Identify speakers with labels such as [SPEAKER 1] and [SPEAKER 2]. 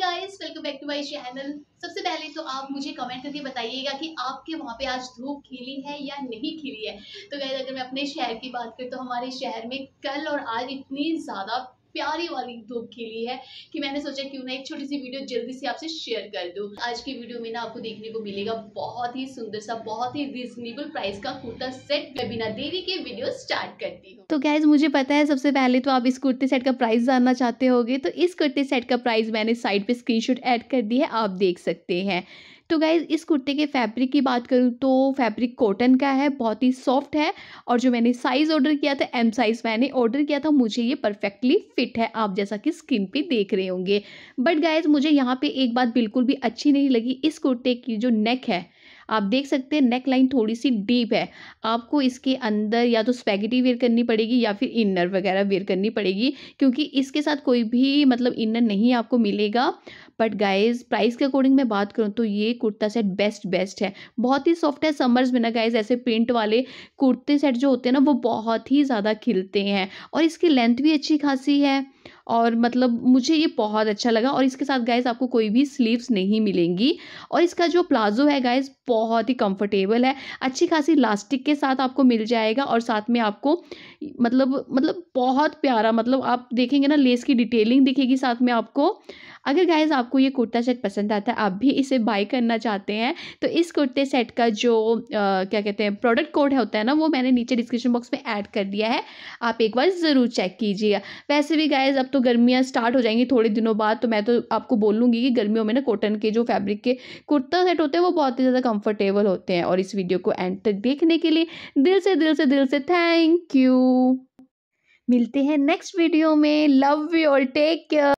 [SPEAKER 1] guys welcome back to my channel सबसे पहले तो आप मुझे कमेंट करके बताइएगा कि आपके वहाँ पे आज धूप खिली है या नहीं खिली है तो गाइस अगर मैं अपने शहर की बात करूँ तो हमारे शहर में कल और आज इतनी ज़्यादा प्यारी वाली धूप के लिए है कि मैंने सोचा क्यों ना एक छोटी सी वीडियो जल्दी से आपसे शेयर कर दूँ आज की वीडियो में ना आपको देखने को मिलेगा बहुत ही सुंदर सा बहुत ही रिजनेबल प्राइस का कुर्ता सेट मैं बिना देरी के वीडियो स्टार्ट करती
[SPEAKER 2] हूँ तो गैज मुझे पता है सबसे पहले तो आप इस कुर्ते सेट का प्राइस जानना चाहते हो तो इस कुर्ते सेट का प्राइस मैंने साइड पर स्क्रीन ऐड कर दी है आप देख सकते हैं तो गाइज इस कुर्ते के फैब्रिक की बात करूँ तो फैब्रिक कॉटन का है बहुत ही सॉफ्ट है और जो मैंने साइज़ ऑर्डर किया था एम साइज़ मैंने ऑर्डर किया था मुझे ये परफेक्टली फिट है आप जैसा कि स्क्रीन पे देख रहे होंगे बट गाइज मुझे यहाँ पे एक बात बिल्कुल भी अच्छी नहीं लगी इस कुर्ते की जो नेक है आप देख सकते हैं नेक लाइन थोड़ी सी डीप है आपको इसके अंदर या तो स्पैगेटी वेयर करनी पड़ेगी या फिर इनर वगैरह वेयर करनी पड़ेगी क्योंकि इसके साथ कोई भी मतलब इनर नहीं आपको मिलेगा बट गाइज प्राइस के अकॉर्डिंग मैं बात करूँ तो ये कुर्ता सेट बेस्ट बेस्ट है बहुत ही सॉफ्ट है समर्स में ना गाइज ऐसे प्रिंट वाले कुर्ते सेट जो होते हैं ना वो बहुत ही ज़्यादा खिलते हैं और इसकी लेंथ भी अच्छी खासी है और मतलब मुझे ये बहुत अच्छा लगा और इसके साथ गाइज आपको कोई भी स्लीव्स नहीं मिलेंगी और इसका जो प्लाजो है गाइज बहुत ही कंफर्टेबल है अच्छी खासी लास्टिक के साथ आपको मिल जाएगा और साथ में आपको मतलब मतलब बहुत प्यारा मतलब आप देखेंगे ना लेस की डिटेलिंग दिखेगी साथ में आपको अगर गाइज आपको ये कुर्ता सेट पसंद आता है आप भी इसे बाई करना चाहते हैं तो इस कुर्ते सेट का जो आ, क्या कहते हैं प्रोडक्ट कोड है होता है ना वो मैंने नीचे डिस्क्रिप्शन बॉक्स में ऐड कर दिया है आप एक बार ज़रूर चेक कीजिएगा वैसे भी गाइज अब तो गर्मियाँ स्टार्ट हो जाएंगी थोड़े दिनों बाद तो मैं तो आपको बोलूँगी कि गर्मियों में ना कॉटन के जो फैब्रिक के कुर्ता सेट होते हैं वो बहुत ही ज़्यादा कंफर्टेबल होते हैं और इस वीडियो को एंड तक देखने के लिए दिल से दिल से दिल से थैंक यू मिलते हैं नेक्स्ट वीडियो में लव यू और टेक केयर